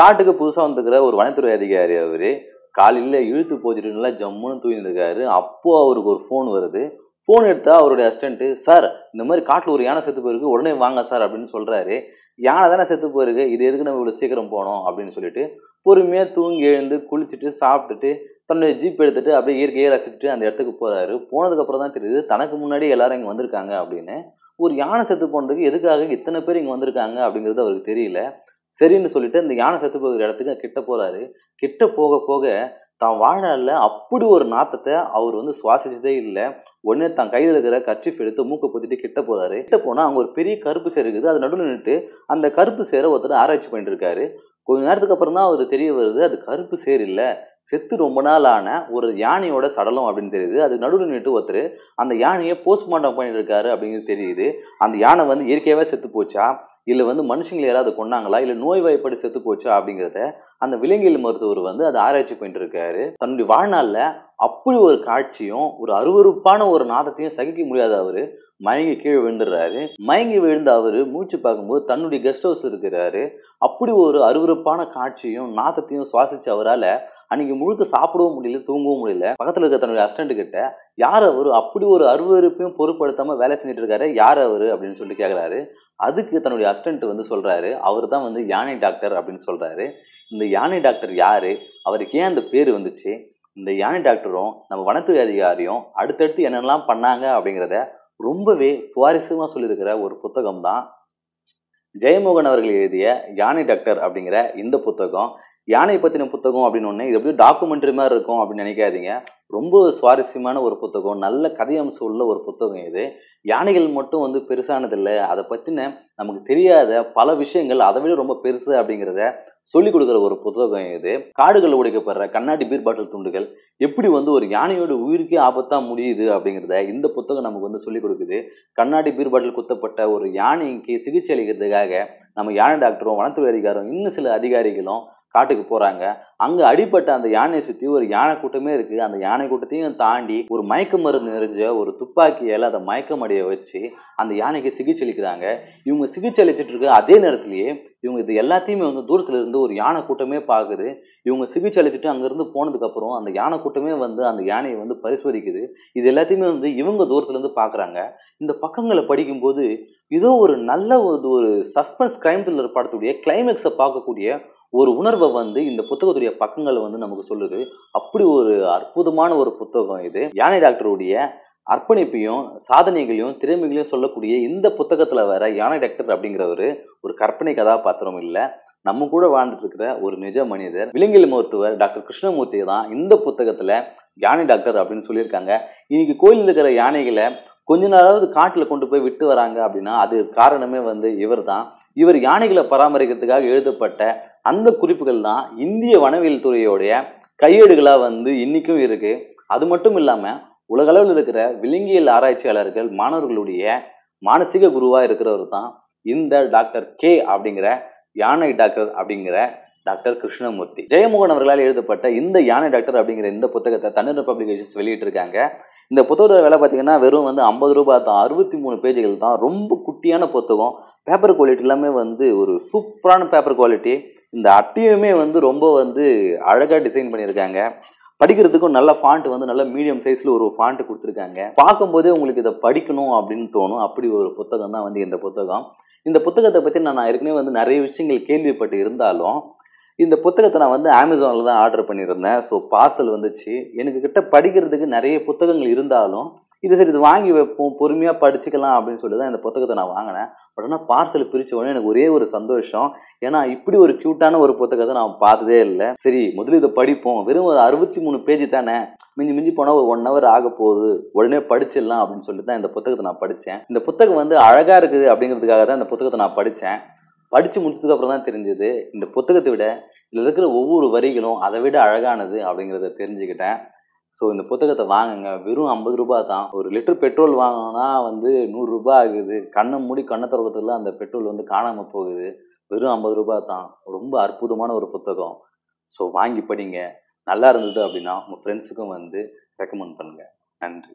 காட்டுக்கு புதுசாக வந்துருக்கிற ஒரு வனத்துறை அதிகாரி அவர் காலையில் இழுத்து போச்சுட்டு நல்லா ஜம்முன்னு தூங்கிட்டு இருக்காரு அப்போது அவருக்கு ஒரு ஃபோன் வருது ஃபோன் எடுத்தால் அவருடைய அஸ்டண்ட்டு சார் இந்த மாதிரி காட்டில் ஒரு யானை செத்து போயிருக்கு உடனே வாங்க சார் அப்படின்னு சொல்கிறாரு யானை தானே செத்து போயிருக்கு இது எதுக்கு நம்ம இவ்வளோ சீக்கிரம் போனோம் அப்படின்னு சொல்லிட்டு பொறுமையாக தூங்கி எழுந்து குளிச்சுட்டு சாப்பிட்டுட்டு தன்னுடைய ஜீப் எடுத்துகிட்டு அப்படியே இயற்கையை ரசிச்சுட்டு அந்த இடத்துக்கு போகிறாரு போனதுக்கப்புறம் தான் தெரியுது தனக்கு முன்னாடி எல்லாரும் இங்கே வந்திருக்காங்க அப்படின்னு ஒரு யானை செத்து போனதுக்கு எதுக்காக இத்தனை பேர் இங்கே வந்திருக்காங்க அப்படிங்கிறது அவருக்கு தெரியல சரின்னு சொல்லிட்டு அந்த யானை செத்து போகிற இடத்துக்கு கிட்ட போறாரு கிட்ட போக போக தான் வாழ்நாளில் அப்படி ஒரு நாத்தத்தை அவர் வந்து சுவாசிச்சதே இல்லை உடனே தான் கையில் இருக்கிற கர்ச்சிஃப் எடுத்து மூக்கை பொத்திட்டு கிட்ட போறாரு கிட்ட போனால் அங்கே ஒரு பெரிய கருப்பு சேர் இருக்குது அது நடுவில் நின்றுட்டு அந்த கருப்பு சேரை ஒருத்தர் ஆராய்ச்சி பண்ணிட்டு இருக்காரு கொஞ்ச நேரத்துக்கு அப்புறம் தான் அவர் தெரிய வருது அது கருப்பு சேர் இல்லை செத்து ரொம்ப நாள் ஆன ஒரு யானையோட சடலம் அப்படின்னு தெரியுது அது நடுவில் நின்று ஒருத்தர் அந்த யானையை போஸ்ட்மார்ட்டம் பண்ணிட்டு இருக்காரு அப்படிங்கிறது தெரியுது அந்த யானை வந்து இயற்கையாகவே செத்து போச்சா இல்லை வந்து மனுஷங்களை யாராவது கொண்டாங்களா இல்லை நோய் வாய்ப்பாடு செத்து போச்சா அப்படிங்கிறத அந்த விலங்கியல் மருத்துவர் வந்து அதை ஆராய்ச்சி பண்ணிட்டு இருக்காரு தன்னுடைய வாழ்நாளில் அப்படி ஒரு காட்சியும் ஒரு அருவறுப்பான ஒரு நாதத்தையும் சகிக்க முடியாத அவர் மயங்கி கீழே விழுந்துடுறாரு மயங்கி விழுந்த அவர் மூச்சு பார்க்கும்போது தன்னுடைய கெஸ்ட் ஹவுஸ் இருக்கிறாரு அப்படி ஒரு அருவறுப்பான காட்சியும் நாத்தத்தையும் சுவாசிச்ச அவரால் அன்னைக்கு முழுக்க சாப்பிடவும் முடியல தூங்கவும் முடியல பக்கத்தில் இருக்க தன்னுடைய அசிஸ்டன்ட் கிட்ட யார் அவர் அப்படி ஒரு அருவறுப்பையும் பொருட்படுத்தாமல் வேலை செஞ்சுட்டு இருக்காரு யார் அவர் அப்படின்னு சொல்லி கேட்குறாரு அதுக்கு தன்னுடைய அசிஸ்டன்ட் வந்து சொல்கிறாரு அவர் தான் வந்து யானை டாக்டர் அப்படின்னு சொல்கிறாரு இந்த யானை டாக்டர் யார் அவருக்கு ஏன் அந்த பேர் வந்துச்சு இந்த யானை டாக்டரும் நம்ம வனத்துறை அதிகாரியும் அடுத்தடுத்து என்னென்னலாம் பண்ணாங்க அப்படிங்கிறத ரொம்பவே சுவாரஸ்யமாக சொல்லியிருக்கிற ஒரு புத்தகம் தான் ஜெயமோகன் அவர்கள் எழுதிய யானை டாக்டர் அப்படிங்கிற இந்த புத்தகம் யானை பற்றின புத்தகம் அப்படின்னு ஒன்று இது எப்படி டாக்குமெண்ட்ரி மாதிரி இருக்கும் அப்படின்னு நினைக்காதீங்க ரொம்ப சுவாரஸ்யமான ஒரு புத்தகம் நல்ல கதை அம்சம் உள்ள ஒரு புத்தகம் இது யானைகள் மட்டும் வந்து பெருசானதில்லை அதை பற்றின நமக்கு தெரியாத பல விஷயங்கள் அதை விட ரொம்ப பெருசு அப்படிங்கிறத சொல்லிக் கொடுக்குற ஒரு புத்தகம் இது காடுகள் உடைக்கப்படுற கண்ணாடி பீர் பாட்டில் துண்டுகள் எப்படி வந்து ஒரு யானையோட உயிருக்கே ஆபத்தாக முடியுது அப்படிங்கிறத இந்த புத்தகம் நமக்கு வந்து சொல்லிக் கொடுக்குது கண்ணாடி பீர் பாட்டில் குத்தப்பட்ட ஒரு யானைக்கு சிகிச்சை அளிக்கிறதுக்காக நம்ம யானை டாக்டரும் வனத்துறை அதிகாரம் இன்னும் சில அதிகாரிகளும் காட்டுக்கு போகிறாங்க அங்கே அடிப்பட்ட அந்த யானையை சுற்றி ஒரு யானை கூட்டமே இருக்குது அந்த யானை கூட்டத்தையும் தாண்டி ஒரு மயக்க மருந்து நிறைஞ்ச ஒரு துப்பாக்கியால் அதை அடைய வச்சு அந்த யானைக்கு சிகிச்சை அளிக்கிறாங்க இவங்க சிகிச்சை அளிச்சுட்டு இருக்க அதே நேரத்திலேயே இவங்க இது எல்லாத்தையுமே வந்து தூரத்தில் இருந்து ஒரு யானை கூட்டமே பார்க்குது இவங்க சிகிச்சை அளிச்சுட்டு அங்கேருந்து போனதுக்கப்புறம் அந்த யானை கூட்டமே வந்து அந்த யானையை வந்து பரிசோதிக்குது இது எல்லாத்தையுமே வந்து இவங்க இருந்து பார்க்குறாங்க இந்த பக்கங்களை படிக்கும்போது ஏதோ ஒரு நல்ல ஒரு சஸ்பென்ஸ் கிரைம் த்ரில்லர் படத்துடைய கிளைமேக்ஸை பார்க்கக்கூடிய ஒரு உணர்வை வந்து இந்த புத்தகத்துடைய பக்கங்கள் வந்து நமக்கு சொல்லுது அப்படி ஒரு அற்புதமான ஒரு புத்தகம் இது யானை டாக்டருடைய அர்ப்பணிப்பையும் சாதனைகளையும் திறமைகளையும் சொல்லக்கூடிய இந்த புத்தகத்தில் வர யானை டாக்டர் அப்படிங்கிறவர் ஒரு கற்பனை கதாபாத்திரம் இல்லை நம்ம கூட வாழ்ந்துட்டு இருக்கிற ஒரு நிஜ மனிதர் விலங்கியல் மருத்துவர் டாக்டர் கிருஷ்ணமூர்த்தி தான் இந்த புத்தகத்தில் யானை டாக்டர் அப்படின்னு சொல்லியிருக்காங்க இன்னைக்கு கோயிலில் இருக்கிற யானைகளை கொஞ்ச நாளாவது காட்டில் கொண்டு போய் விட்டு வராங்க அப்படின்னா அது காரணமே வந்து இவர் தான் இவர் யானைகளை பராமரிக்கிறதுக்காக எழுதப்பட்ட அந்த குறிப்புகள் தான் இந்திய வனவியல் துறையோடைய கையேடுகளாக வந்து இன்றைக்கும் இருக்குது அது மட்டும் இல்லாமல் உலகளவில் இருக்கிற விலங்கியல் ஆராய்ச்சியாளர்கள் மாணவர்களுடைய மானசீக குருவாக இருக்கிறவர் தான் இந்த டாக்டர் கே அப்படிங்கிற யானை டாக்டர் அப்படிங்கிற டாக்டர் கிருஷ்ணமூர்த்தி ஜெயமோகன் அவர்களால் எழுதப்பட்ட இந்த யானை டாக்டர் அப்படிங்கிற இந்த புத்தகத்தை தன்னிறு பப்ளிகேஷன்ஸ் வெளியிட்டிருக்காங்க இந்த புத்தகத்தோட வேலை பார்த்தீங்கன்னா வெறும் வந்து ஐம்பது ரூபாய் தான் அறுபத்தி மூணு பேஜுகள் தான் ரொம்ப குட்டியான புத்தகம் பேப்பர் குவாலிட்டி எல்லாமே வந்து ஒரு சூப்பரான பேப்பர் குவாலிட்டி இந்த அட்டையுமே வந்து ரொம்ப வந்து அழகாக டிசைன் பண்ணியிருக்காங்க படிக்கிறதுக்கும் நல்ல ஃபாண்ட் வந்து நல்ல மீடியம் சைஸில் ஒரு ஃபாண்ட்டு கொடுத்துருக்காங்க பார்க்கும்போதே உங்களுக்கு இதை படிக்கணும் அப்படின்னு தோணும் அப்படி ஒரு புத்தகம் தான் வந்து இந்த புத்தகம் இந்த புத்தகத்தை பற்றி நான் ஏற்கனவே வந்து நிறைய விஷயங்கள் கேள்விப்பட்டு இருந்தாலும் இந்த புத்தகத்தை நான் வந்து அமேசானில் தான் ஆர்டர் பண்ணியிருந்தேன் ஸோ பார்சல் வந்துச்சு எனக்கு கிட்ட படிக்கிறதுக்கு நிறைய புத்தகங்கள் இருந்தாலும் இது சரி இது வாங்கி வைப்போம் பொறுமையாக படிச்சுக்கலாம் அப்படின்னு சொல்லி தான் இந்த புத்தகத்தை நான் வாங்கினேன் பட் ஆனால் பார்சல் பிரித்த உடனே எனக்கு ஒரே ஒரு சந்தோஷம் ஏன்னா இப்படி ஒரு க்யூட்டான ஒரு புத்தகத்தை நான் பார்த்ததே இல்லை சரி முதல்ல இதை படிப்போம் வெறும் ஒரு அறுபத்தி மூணு பேஜ் தானே மிஞ்சி மிஞ்சி போனால் ஒரு ஒன் ஹவர் ஆக போகுது உடனே படிச்சிடலாம் அப்படின்னு சொல்லி தான் இந்த புத்தகத்தை நான் படித்தேன் இந்த புத்தகம் வந்து அழகாக இருக்குது அப்படிங்கிறதுக்காக தான் இந்த புத்தகத்தை நான் படித்தேன் படித்து முடிச்சதுக்கு அப்புறம் தான் தெரிஞ்சது இந்த புத்தகத்தை விட இதில் இருக்கிற ஒவ்வொரு வரிகளும் அதை விட அழகானது அப்படிங்கிறத தெரிஞ்சுக்கிட்டேன் ஸோ இந்த புத்தகத்தை வாங்குங்க வெறும் ஐம்பது ரூபா தான் ஒரு லிட்டர் பெட்ரோல் வாங்கினா வந்து நூறுரூபா ஆகுது கண்ணை மூடி கண்ணை திறக்கத்துல அந்த பெட்ரோல் வந்து காணாமல் போகுது வெறும் ஐம்பது ரூபா தான் ரொம்ப அற்புதமான ஒரு புத்தகம் ஸோ வாங்கி படிங்க நல்லா இருந்தது அப்படின்னா உங்கள் ஃப்ரெண்ட்ஸுக்கும் வந்து ரெக்கமெண்ட் பண்ணுங்கள் நன்றி